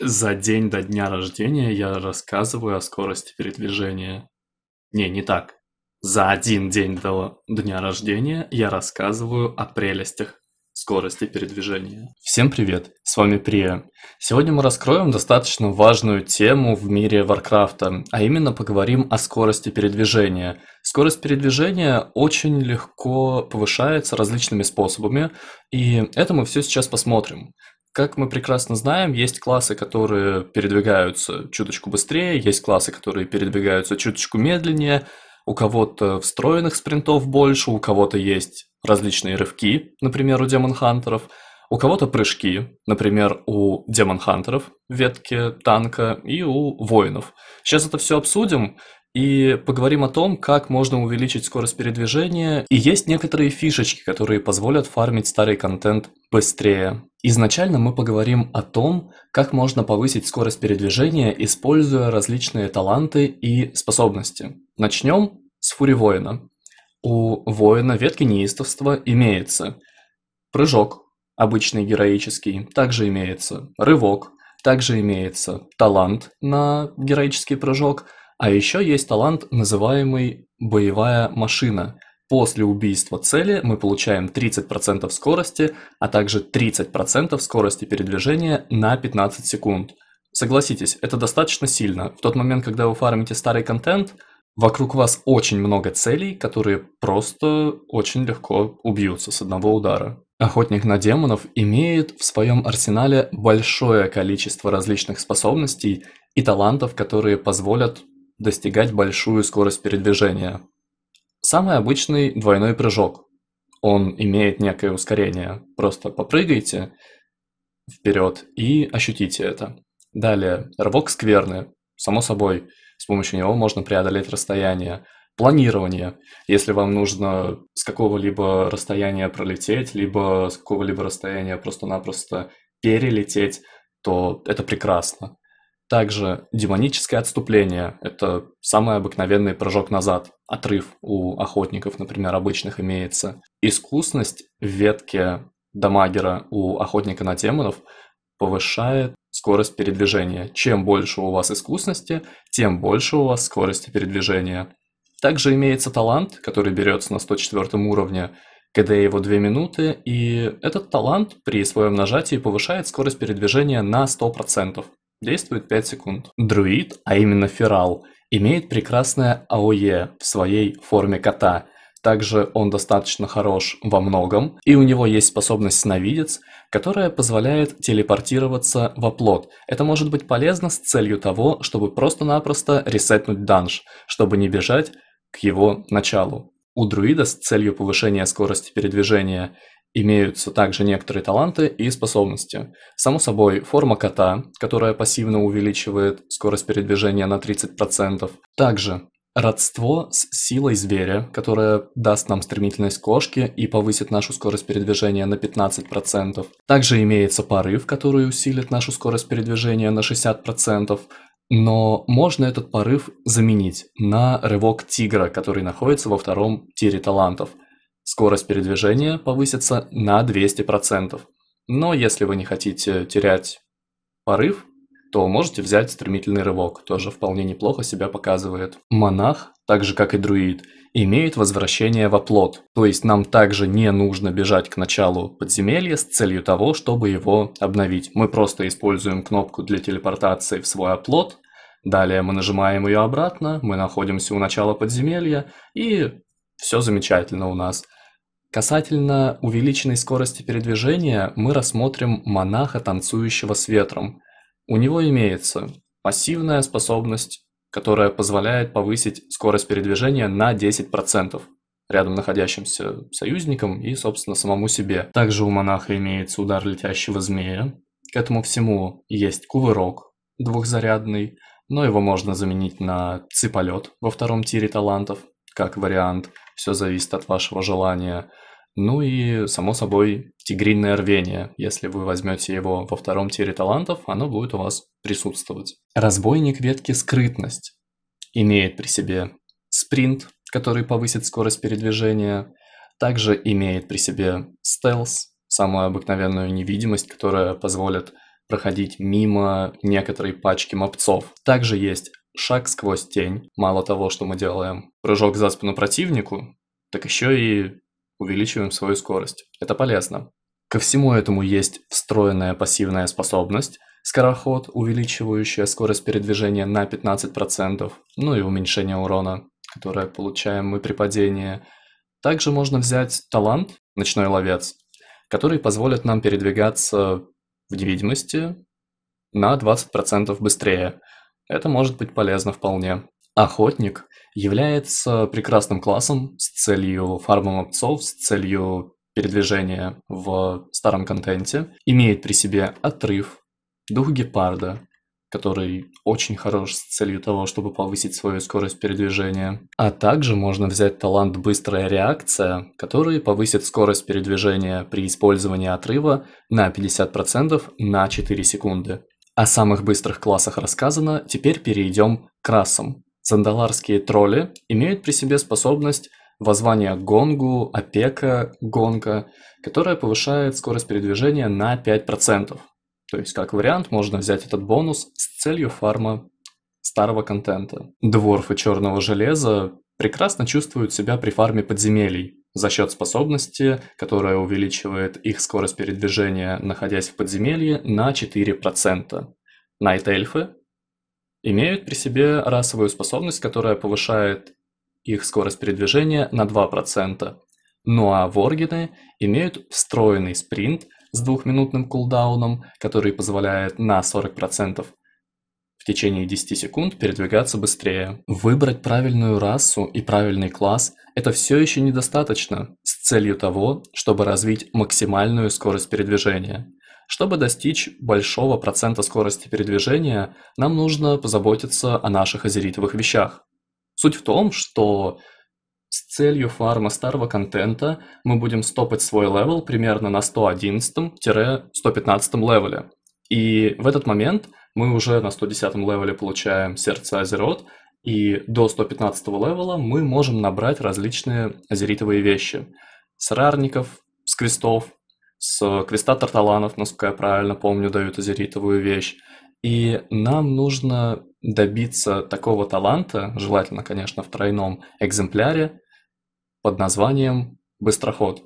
За день до дня рождения я рассказываю о скорости передвижения. Не, не так. За один день до дня рождения я рассказываю о прелестях скорости передвижения. Всем привет, с вами Прия. Сегодня мы раскроем достаточно важную тему в мире Варкрафта, а именно поговорим о скорости передвижения. Скорость передвижения очень легко повышается различными способами, и это мы все сейчас посмотрим. Как мы прекрасно знаем, есть классы, которые передвигаются чуточку быстрее, есть классы, которые передвигаются чуточку медленнее, у кого-то встроенных спринтов больше, у кого-то есть различные рывки, например, у демон-хантеров, у кого-то прыжки, например, у демон-хантеров ветки танка и у воинов. Сейчас это все обсудим и поговорим о том, как можно увеличить скорость передвижения. И есть некоторые фишечки, которые позволят фармить старый контент быстрее. Изначально мы поговорим о том, как можно повысить скорость передвижения, используя различные таланты и способности. Начнем с фури воина. У воина ветки неистовства имеется прыжок, обычный героический, также имеется рывок, также имеется талант на героический прыжок, а еще есть талант, называемый боевая машина – После убийства цели мы получаем 30% скорости, а также 30% скорости передвижения на 15 секунд. Согласитесь, это достаточно сильно. В тот момент, когда вы фармите старый контент, вокруг вас очень много целей, которые просто очень легко убьются с одного удара. Охотник на демонов имеет в своем арсенале большое количество различных способностей и талантов, которые позволят достигать большую скорость передвижения. Самый обычный двойной прыжок. Он имеет некое ускорение. Просто попрыгайте вперед и ощутите это. Далее, рывок скверны. Само собой, с помощью него можно преодолеть расстояние. Планирование. Если вам нужно с какого-либо расстояния пролететь, либо с какого-либо расстояния просто-напросто перелететь, то это прекрасно. Также демоническое отступление – это самый обыкновенный прыжок назад, отрыв у охотников, например, обычных имеется. Искусность в ветке дамагера у охотника на демонов повышает скорость передвижения. Чем больше у вас искусности, тем больше у вас скорости передвижения. Также имеется талант, который берется на 104 уровне, КД его 2 минуты, и этот талант при своем нажатии повышает скорость передвижения на 100%. Действует 5 секунд. Друид, а именно Ферал, имеет прекрасное АОЕ в своей форме кота. Также он достаточно хорош во многом, и у него есть способность сновидец, которая позволяет телепортироваться в оплот. Это может быть полезно с целью того, чтобы просто-напросто ресетнуть данж, чтобы не бежать к его началу. У друида с целью повышения скорости передвижения Имеются также некоторые таланты и способности. Само собой, форма кота, которая пассивно увеличивает скорость передвижения на 30%. Также родство с силой зверя, которая даст нам стремительность кошки и повысит нашу скорость передвижения на 15%. Также имеется порыв, который усилит нашу скорость передвижения на 60%. Но можно этот порыв заменить на рывок тигра, который находится во втором тире талантов – скорость передвижения повысится на 200%. Но если вы не хотите терять порыв, то можете взять стремительный рывок, тоже вполне неплохо себя показывает. Монах, так же как и друид, имеет возвращение в оплот, то есть нам также не нужно бежать к началу подземелья с целью того, чтобы его обновить. Мы просто используем кнопку для телепортации в свой оплот, далее мы нажимаем ее обратно, мы находимся у начала подземелья и все замечательно у нас. Касательно увеличенной скорости передвижения мы рассмотрим монаха, танцующего с ветром. У него имеется пассивная способность, которая позволяет повысить скорость передвижения на 10% рядом находящимся союзникам и, собственно, самому себе. Также у монаха имеется удар летящего змея. К этому всему есть кувырок двухзарядный, но его можно заменить на циполет во втором тире талантов – как вариант. Все зависит от вашего желания. Ну и, само собой, тигринное рвение. Если вы возьмете его во втором тире талантов, оно будет у вас присутствовать. Разбойник ветки скрытность. Имеет при себе спринт, который повысит скорость передвижения. Также имеет при себе стелс, самую обыкновенную невидимость, которая позволит проходить мимо некоторой пачки мопцов. Также есть шаг сквозь тень. Мало того, что мы делаем прыжок за спину противнику, так еще и увеличиваем свою скорость. Это полезно. Ко всему этому есть встроенная пассивная способность, скороход, увеличивающая скорость передвижения на 15%, ну и уменьшение урона, которое получаем мы при падении. Также можно взять талант «Ночной ловец», который позволит нам передвигаться в невидимости на 20% быстрее. Это может быть полезно вполне. Охотник является прекрасным классом с целью фарма псов, с целью передвижения в старом контенте. Имеет при себе отрыв, дух гепарда, который очень хорош с целью того, чтобы повысить свою скорость передвижения. А также можно взять талант «Быстрая реакция», который повысит скорость передвижения при использовании отрыва на 50% на 4 секунды. О самых быстрых классах рассказано, теперь перейдем к расам. Зандаларские тролли имеют при себе способность воззвания гонгу, опека гонга, которая повышает скорость передвижения на 5%. То есть, как вариант, можно взять этот бонус с целью фарма старого контента. Дворфы черного железа прекрасно чувствуют себя при фарме подземелий, за счет способности, которая увеличивает их скорость передвижения, находясь в подземелье, на 4%. Найт-эльфы имеют при себе расовую способность, которая повышает их скорость передвижения на 2%. Ну а воргины имеют встроенный спринт с двухминутным кулдауном, который позволяет на 40% в течение 10 секунд передвигаться быстрее. Выбрать правильную расу и правильный класс – это все еще недостаточно с целью того, чтобы развить максимальную скорость передвижения. Чтобы достичь большого процента скорости передвижения, нам нужно позаботиться о наших азеритовых вещах. Суть в том, что с целью фарма старого контента мы будем стопать свой левел примерно на 111-115 левеле. И в этот момент – мы уже на 110 левеле получаем сердце Азерот, и до 115 левела мы можем набрать различные азеритовые вещи. С рарников, с крестов, с креста тарталанов, насколько я правильно помню, дают азеритовую вещь. И нам нужно добиться такого таланта, желательно, конечно, в тройном экземпляре, под названием «Быстроход»,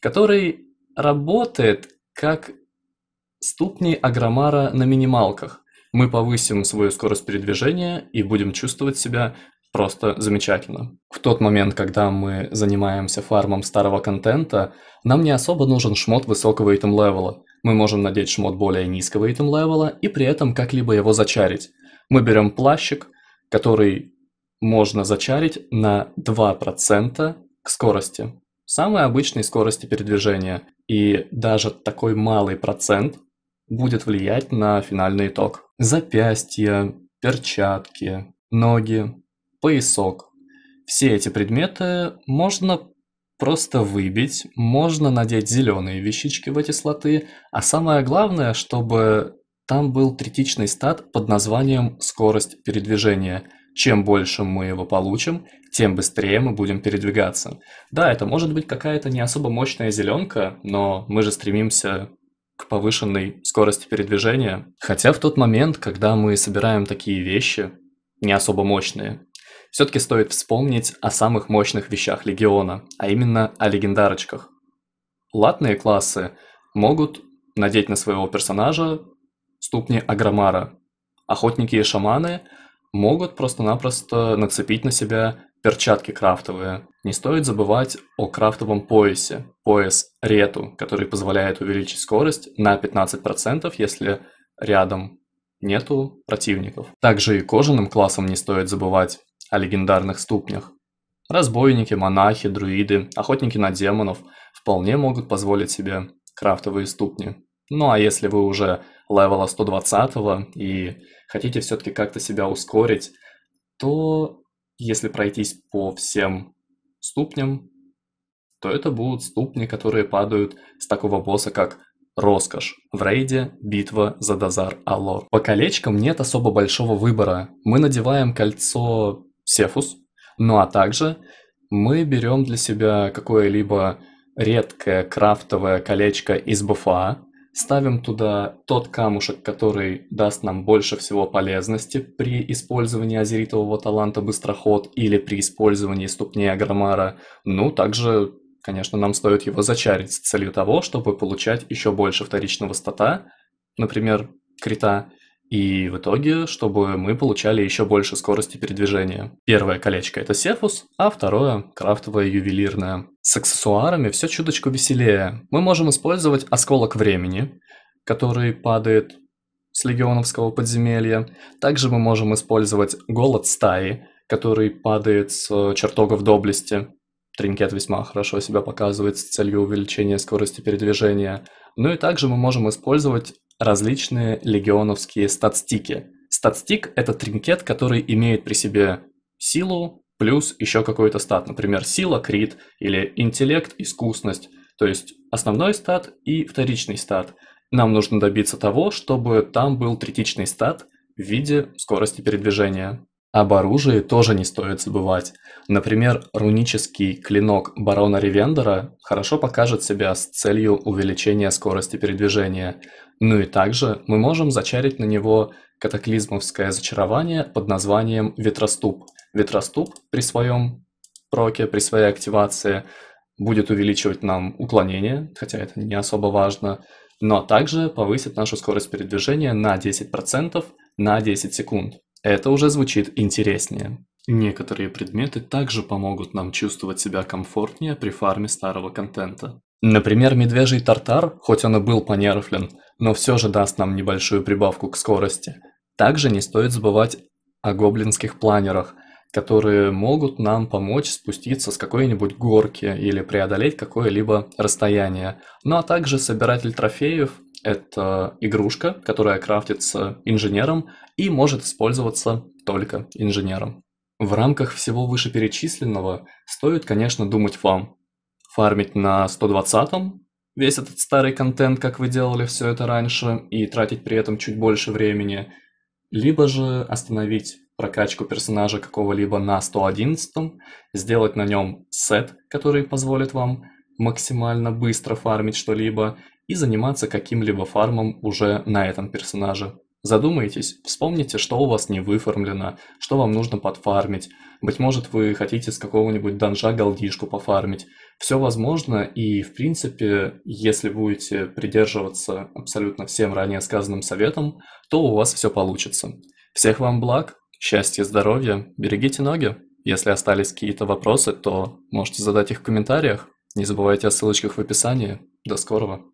который работает как ступни Агромара на минималках. Мы повысим свою скорость передвижения и будем чувствовать себя просто замечательно. В тот момент, когда мы занимаемся фармом старого контента, нам не особо нужен шмот высокого итем-левела. Мы можем надеть шмот более низкого итем-левела и при этом как-либо его зачарить. Мы берем плащик, который можно зачарить на 2% к скорости. Самой обычной скорости передвижения. И даже такой малый процент будет влиять на финальный итог. Запястья, перчатки, ноги, поясок. Все эти предметы можно просто выбить, можно надеть зеленые вещички в эти слоты, а самое главное, чтобы там был третичный стат под названием «скорость передвижения». Чем больше мы его получим, тем быстрее мы будем передвигаться. Да, это может быть какая-то не особо мощная зеленка, но мы же стремимся к повышенной скорости передвижения. Хотя в тот момент, когда мы собираем такие вещи, не особо мощные, все-таки стоит вспомнить о самых мощных вещах Легиона, а именно о легендарочках. Латные классы могут надеть на своего персонажа ступни Агромара. Охотники и шаманы могут просто-напросто нацепить на себя перчатки крафтовые. Не стоит забывать о крафтовом поясе, пояс рету, который позволяет увеличить скорость на 15%, если рядом нету противников. Также и кожаным классам не стоит забывать о легендарных ступнях. Разбойники, монахи, друиды, охотники на демонов вполне могут позволить себе крафтовые ступни. Ну а если вы уже левела 120 и хотите все-таки как-то себя ускорить, то если пройтись по всем ступням, то это будут ступни, которые падают с такого босса, как Роскошь. В рейде битва за Дазар Алор. По колечкам нет особо большого выбора. Мы надеваем кольцо Сефус, ну а также мы берем для себя какое-либо редкое крафтовое колечко из Буфа ставим туда тот камушек, который даст нам больше всего полезности при использовании азеритового таланта быстроход или при использовании ступни Агромара. Ну, также, конечно, нам стоит его зачарить с целью того, чтобы получать еще больше вторичного стата, например, крита, и в итоге, чтобы мы получали еще больше скорости передвижения. Первое колечко это серфус, а второе крафтовое ювелирное. С аксессуарами все чуточку веселее. Мы можем использовать осколок времени, который падает с легионовского подземелья. Также мы можем использовать голод стаи, который падает с э, чертогов доблести. Тринкет весьма хорошо себя показывает с целью увеличения скорости передвижения. Ну и также мы можем использовать различные легионовские статстики. Статстик – это тринкет, который имеет при себе силу плюс еще какой-то стат. Например, сила, крит или интеллект, искусность. То есть основной стат и вторичный стат. Нам нужно добиться того, чтобы там был третичный стат в виде скорости передвижения. Об оружии тоже не стоит забывать. Например, рунический клинок барона Ревендера хорошо покажет себя с целью увеличения скорости передвижения, ну и также мы можем зачарить на него катаклизмовское зачарование под названием «Ветроступ». Ветроступ при своем проке, при своей активации будет увеличивать нам уклонение, хотя это не особо важно, но также повысит нашу скорость передвижения на 10% на 10 секунд. Это уже звучит интереснее. Некоторые предметы также помогут нам чувствовать себя комфортнее при фарме старого контента. Например, медвежий тартар, хоть он и был понерфлен, но все же даст нам небольшую прибавку к скорости. Также не стоит забывать о гоблинских планерах, которые могут нам помочь спуститься с какой-нибудь горки или преодолеть какое-либо расстояние. Ну а также собиратель трофеев – это игрушка, которая крафтится инженером и может использоваться только инженером. В рамках всего вышеперечисленного стоит, конечно, думать вам. Фармить на 120-м весь этот старый контент, как вы делали все это раньше, и тратить при этом чуть больше времени, либо же остановить прокачку персонажа какого-либо на 111, сделать на нем сет, который позволит вам максимально быстро фармить что-либо и заниматься каким-либо фармом уже на этом персонаже. Задумайтесь, вспомните, что у вас не выформлено, что вам нужно подфармить. Быть может, вы хотите с какого-нибудь данжа голдишку пофармить. Все возможно, и в принципе, если будете придерживаться абсолютно всем ранее сказанным советам, то у вас все получится. Всех вам благ, счастья, здоровья, берегите ноги. Если остались какие-то вопросы, то можете задать их в комментариях. Не забывайте о ссылочках в описании. До скорого!